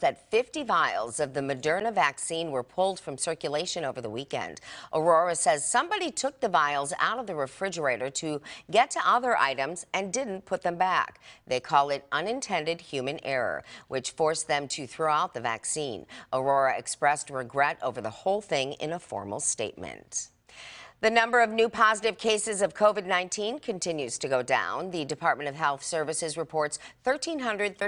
that 50 vials of the Moderna vaccine were pulled from circulation over the weekend. Aurora says somebody took the vials out of the refrigerator to get to other items and didn't put them back. They call it unintended human error, which forced them to throw out the vaccine. Aurora expressed regret over the whole thing in a formal statement. The number of new positive cases of COVID 19 continues to go down. The Department of Health Services reports 1,330.